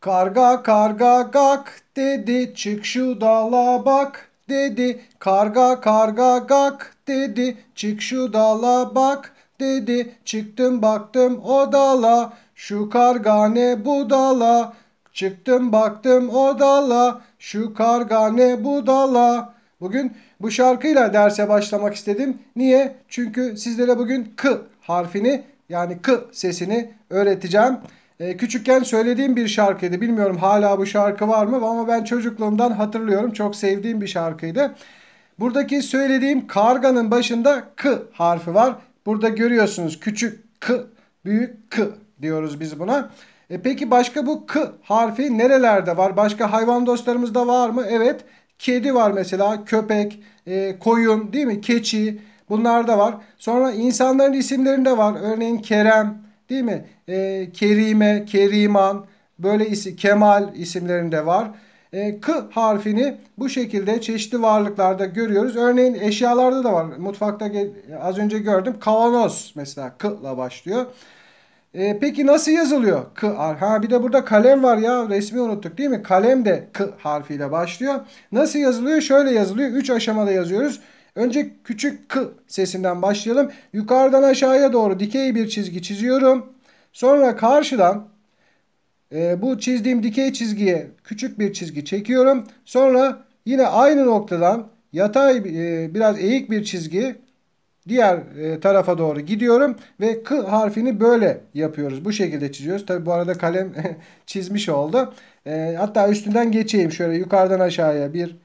Karga karga gak dedi çık şu dala bak dedi. Karga karga gak dedi çık şu dala bak dedi. Çıktım baktım o dala şu karga ne bu dala. Çıktım baktım o dala şu karga ne bu dala. Bugün bu şarkıyla derse başlamak istedim. Niye? Çünkü sizlere bugün k harfini yani k sesini öğreteceğim. E, küçükken söylediğim bir şarkıydı. Bilmiyorum hala bu şarkı var mı ama ben çocukluğumdan hatırlıyorum. Çok sevdiğim bir şarkıydı. Buradaki söylediğim karganın başında k harfi var. Burada görüyorsunuz küçük k, büyük k diyoruz biz buna. E peki başka bu k harfi nerelerde var? Başka hayvan dostlarımızda var mı? Evet. Kedi var mesela, köpek, e, koyun değil mi? Keçi bunlar da var. Sonra insanların isimlerinde var. Örneğin Kerem, Değil mi? E, Kerime, Keriman böyle isi Kemal isimlerinde var. E, k harfini bu şekilde çeşitli varlıklarda görüyoruz. Örneğin eşyalarda da var. Mutfakta az önce gördüm. Kavanoz mesela k ile başlıyor. E, peki nasıl yazılıyor? K ha bir de burada kalem var ya resmi unuttuk değil mi? Kalem de k harfiyle başlıyor. Nasıl yazılıyor? Şöyle yazılıyor. 3 aşamada yazıyoruz. Önce küçük k sesinden başlayalım. Yukarıdan aşağıya doğru dikey bir çizgi çiziyorum. Sonra karşıdan e, bu çizdiğim dikey çizgiye küçük bir çizgi çekiyorum. Sonra yine aynı noktadan yatay e, biraz eğik bir çizgi diğer e, tarafa doğru gidiyorum ve k harfini böyle yapıyoruz. Bu şekilde çiziyoruz. Tabi bu arada kalem çizmiş oldu. E, hatta üstünden geçeyim şöyle yukarıdan aşağıya bir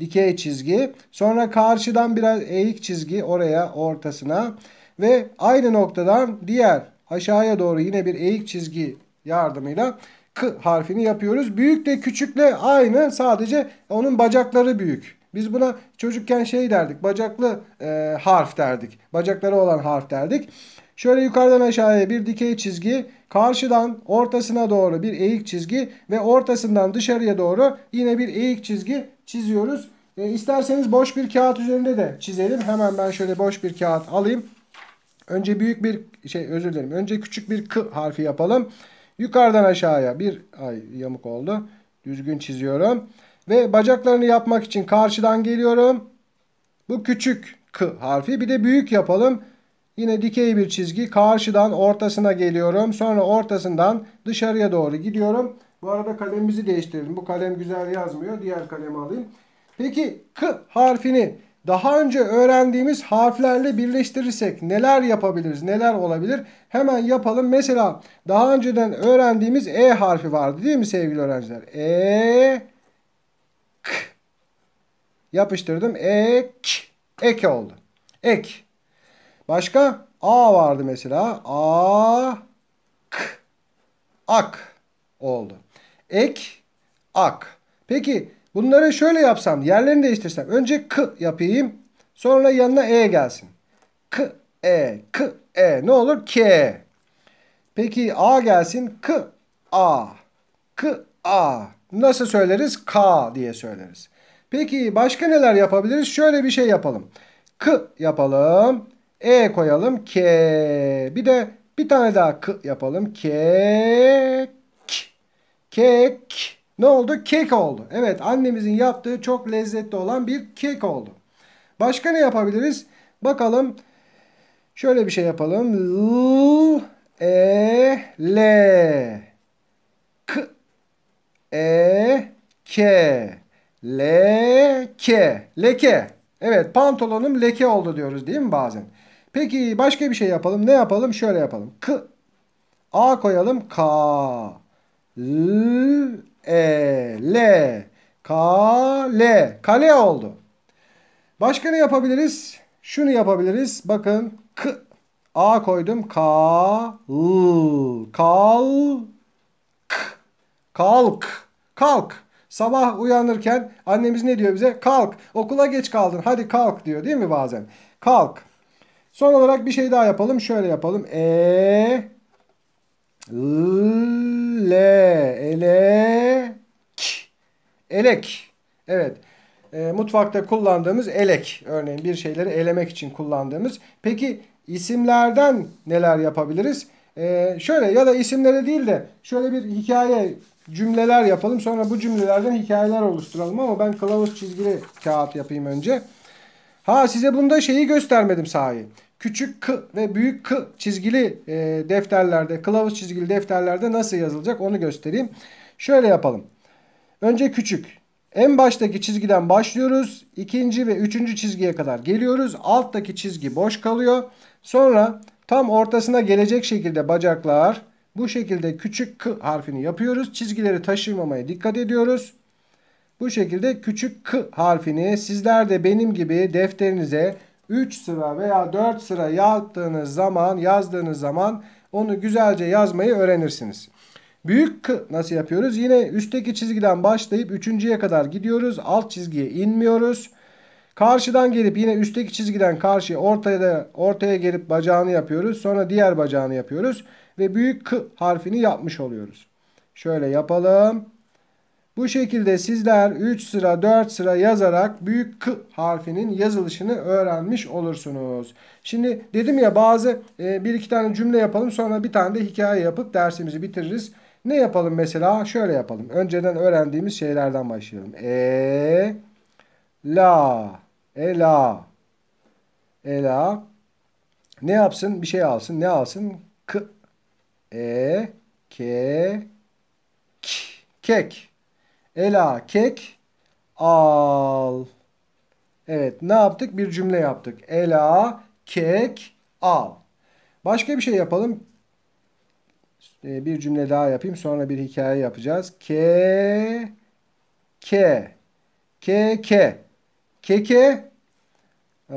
dikey çizgi. Sonra karşıdan biraz eğik çizgi oraya ortasına ve aynı noktadan diğer aşağıya doğru yine bir eğik çizgi yardımıyla k harfini yapıyoruz. Büyükle küçükle aynı sadece onun bacakları büyük. Biz buna çocukken şey derdik bacaklı e, harf derdik. Bacakları olan harf derdik. Şöyle yukarıdan aşağıya bir dikey çizgi, karşıdan ortasına doğru bir eğik çizgi ve ortasından dışarıya doğru yine bir eğik çizgi çiziyoruz. E, isterseniz boş bir kağıt üzerinde de çizelim. Hemen ben şöyle boş bir kağıt alayım. Önce büyük bir şey özür dilerim. Önce küçük bir k harfi yapalım. Yukarıdan aşağıya bir ay yamuk oldu. Düzgün çiziyorum. Ve bacaklarını yapmak için karşıdan geliyorum. Bu küçük k harfi. Bir de büyük yapalım. Yine dikey bir çizgi. Karşıdan ortasına geliyorum. Sonra ortasından dışarıya doğru gidiyorum. Bu arada kalemimizi değiştirelim. Bu kalem güzel yazmıyor. Diğer kalemi alayım. Peki k harfini daha önce öğrendiğimiz harflerle birleştirirsek neler yapabiliriz? Neler olabilir? Hemen yapalım. Mesela daha önceden öğrendiğimiz E harfi vardı değil mi sevgili öğrenciler? E k yapıştırdım. E k ek oldu. Ek. Başka A vardı mesela. A k ak oldu. Ek, ak. Peki bunları şöyle yapsam, yerlerini değiştirsem. Önce k yapayım. Sonra yanına e gelsin. K, e, k, e. Ne olur? K. Peki a gelsin. K, a. K, a. Nasıl söyleriz? K diye söyleriz. Peki başka neler yapabiliriz? Şöyle bir şey yapalım. K yapalım. E koyalım. K. Bir de bir tane daha k yapalım. K, Kek. Ne oldu? Kek oldu. Evet annemizin yaptığı çok lezzetli olan bir kek oldu. Başka ne yapabiliriz? Bakalım. Şöyle bir şey yapalım. L, E, L. K, E, K. L K Leke. Evet pantolonum leke oldu diyoruz değil mi bazen? Peki başka bir şey yapalım. Ne yapalım? Şöyle yapalım. K. A koyalım. K. L, E, L. Kale. Kale oldu. Başka ne yapabiliriz? Şunu yapabiliriz. Bakın. K. A koydum. K. L. Kal. K. Kalk. Kalk. Sabah uyanırken annemiz ne diyor bize? Kalk. Okula geç kaldın. Hadi kalk diyor değil mi bazen? Kalk. Son olarak bir şey daha yapalım. Şöyle yapalım. E. L. Elek. Evet. E, mutfakta kullandığımız elek. Örneğin bir şeyleri elemek için kullandığımız. Peki isimlerden neler yapabiliriz? E, şöyle ya da isimlere değil de şöyle bir hikaye cümleler yapalım. Sonra bu cümlelerden hikayeler oluşturalım ama ben kılavuz çizgili kağıt yapayım önce. Ha size bunda şeyi göstermedim sahi. Küçük k ve büyük k çizgili e, defterlerde, kılavuz çizgili defterlerde nasıl yazılacak onu göstereyim. Şöyle yapalım. Önce küçük. En baştaki çizgiden başlıyoruz. ikinci ve üçüncü çizgiye kadar geliyoruz. Alttaki çizgi boş kalıyor. Sonra tam ortasına gelecek şekilde bacaklar bu şekilde küçük k harfini yapıyoruz. Çizgileri taşırmamaya dikkat ediyoruz. Bu şekilde küçük k harfini sizler de benim gibi defterinize 3 sıra veya 4 sıra yaptığınız zaman yazdığınız zaman onu güzelce yazmayı öğrenirsiniz. Büyük K nasıl yapıyoruz? Yine üstteki çizgiden başlayıp üçüncüye kadar gidiyoruz. Alt çizgiye inmiyoruz. Karşıdan gelip yine üstteki çizgiden karşıya ortaya, da ortaya gelip bacağını yapıyoruz. Sonra diğer bacağını yapıyoruz. Ve büyük K harfini yapmış oluyoruz. Şöyle yapalım. Bu şekilde sizler 3 sıra 4 sıra yazarak büyük K harfinin yazılışını öğrenmiş olursunuz. Şimdi dedim ya bazı e, bir iki tane cümle yapalım sonra bir tane de hikaye yapıp dersimizi bitiririz. Ne yapalım mesela? Şöyle yapalım. Önceden öğrendiğimiz şeylerden başlayalım. E la ela ela ne yapsın? Bir şey alsın. Ne alsın? K e ke k, kek. Ela kek al. Evet, ne yaptık? Bir cümle yaptık. Ela kek al. Başka bir şey yapalım. Ee, bir cümle daha yapayım. Sonra bir hikaye yapacağız. Ke ke ke ke ke ke ee,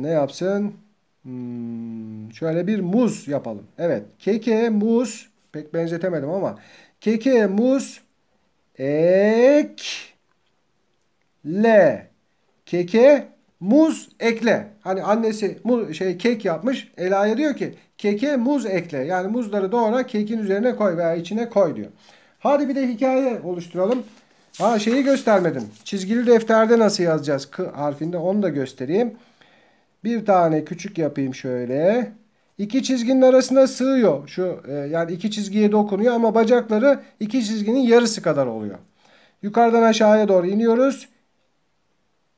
ne yapsın? Hmm, şöyle bir muz yapalım. Evet. Keke muz pek benzetemedim ama keke muz ek le keke muz ekle. Hani annesi mu, şey kek yapmış. Ela'ya diyor ki Keke muz ekle. Yani muzları doğra kekin üzerine koy veya içine koy diyor. Hadi bir de hikaye oluşturalım. Ha şeyi göstermedim. Çizgili defterde nasıl yazacağız? K harfinde onu da göstereyim. Bir tane küçük yapayım şöyle. İki çizginin arasında sığıyor. Şu e, yani iki çizgiye dokunuyor ama bacakları iki çizginin yarısı kadar oluyor. Yukarıdan aşağıya doğru iniyoruz.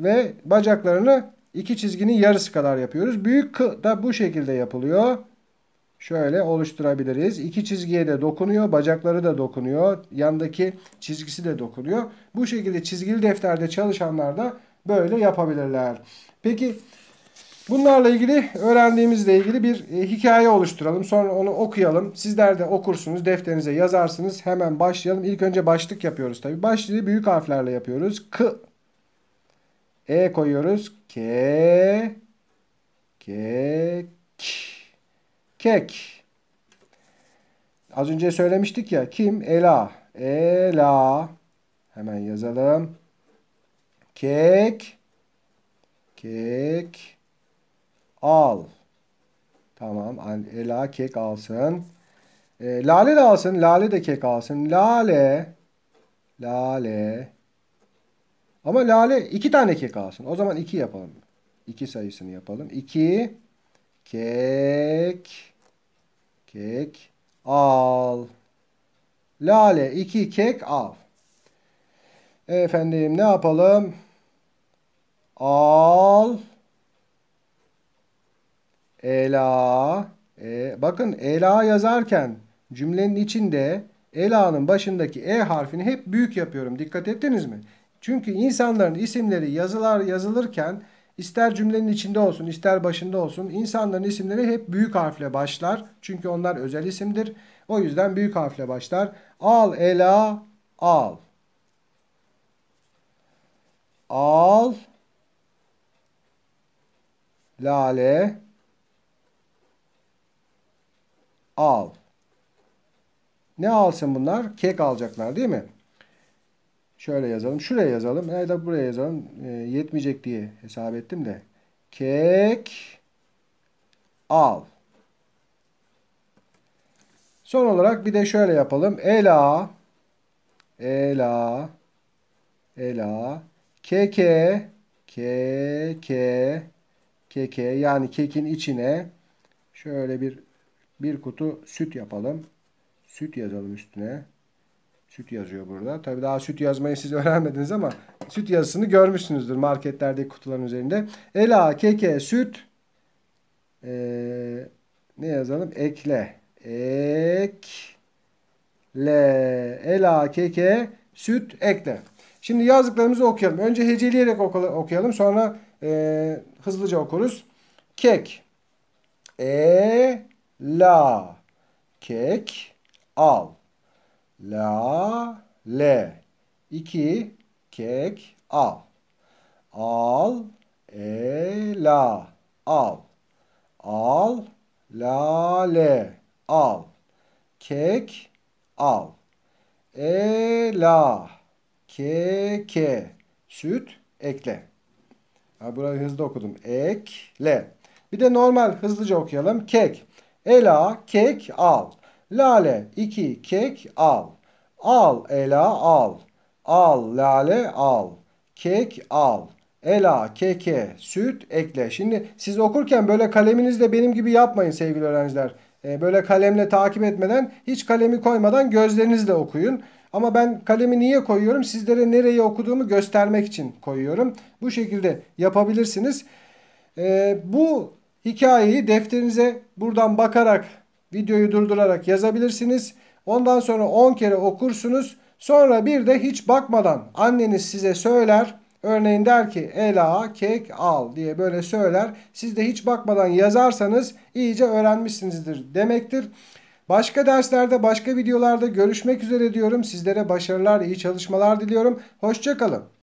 Ve bacaklarını iki çizginin yarısı kadar yapıyoruz. Büyük K da bu şekilde yapılıyor şöyle oluşturabiliriz. İki çizgiye de dokunuyor. Bacakları da dokunuyor. Yandaki çizgisi de dokunuyor. Bu şekilde çizgili defterde çalışanlar da böyle yapabilirler. Peki bunlarla ilgili öğrendiğimizle ilgili bir e, hikaye oluşturalım. Sonra onu okuyalım. Sizler de okursunuz. Defterinize yazarsınız. Hemen başlayalım. İlk önce başlık yapıyoruz tabii. Başlığı büyük harflerle yapıyoruz. K E koyuyoruz. K K Kek. Az önce söylemiştik ya. Kim? Ela. Ela. Hemen yazalım. Kek. Kek. Al. Tamam. Ela kek alsın. E, lale de alsın. Lale de kek alsın. Lale. Lale. Ama lale iki tane kek alsın. O zaman iki yapalım. İki sayısını yapalım. İki kek Kek al. Lale 2 kek al. Efendim ne yapalım? Al. Ela. E, bakın Ela yazarken cümlenin içinde Ela'nın başındaki E harfini hep büyük yapıyorum. Dikkat ettiniz mi? Çünkü insanların isimleri yazılar yazılırken İster cümlenin içinde olsun, ister başında olsun insanların isimleri hep büyük harfle başlar. Çünkü onlar özel isimdir. O yüzden büyük harfle başlar. Al ela al. Al lale al. Ne alsın bunlar? Kek alacaklar değil mi? şöyle yazalım. Şuraya yazalım. Ya da buraya yazalım. E, yetmeyecek diye hesap ettim de. Kek al. Son olarak bir de şöyle yapalım. Ela Ela Ela Keke Keke Keke yani kekin içine şöyle bir bir kutu süt yapalım. Süt yazalım üstüne. Süt yazıyor burada. Tabi daha süt yazmayı siz öğrenmediniz ama süt yazısını görmüşsünüzdür marketlerdeki kutuların üzerinde. Ela, keke, süt. Ee, ne yazalım? Ekle. Ekle. Ela, keke, süt, ekle. Şimdi yazdıklarımızı okuyalım. Önce heceleyerek okuyalım. Sonra e, hızlıca okuruz. Kek. E, la. Kek. Al. La, le. 2. Kek, al. Al, e, la. Al. Al, la, le. Al. Kek, al. E, la. Ke, ke. Süt, ekle. Ha, burayı hızlı okudum. Ekle. Bir de normal hızlıca okuyalım. Kek. Ela, kek, al. Lale 2 kek al. Al ela al. Al lale al. Kek al. Ela, keke, süt ekle. Şimdi siz okurken böyle kaleminizle benim gibi yapmayın sevgili öğrenciler. Ee, böyle kalemle takip etmeden hiç kalemi koymadan gözlerinizle okuyun. Ama ben kalemi niye koyuyorum? Sizlere nereye okuduğumu göstermek için koyuyorum. Bu şekilde yapabilirsiniz. Ee, bu hikayeyi defterinize buradan bakarak Videoyu durdurarak yazabilirsiniz. Ondan sonra 10 kere okursunuz. Sonra bir de hiç bakmadan anneniz size söyler. Örneğin der ki Ela kek al diye böyle söyler. Siz de hiç bakmadan yazarsanız iyice öğrenmişsinizdir demektir. Başka derslerde başka videolarda görüşmek üzere diyorum. Sizlere başarılar iyi çalışmalar diliyorum. Hoşçakalın.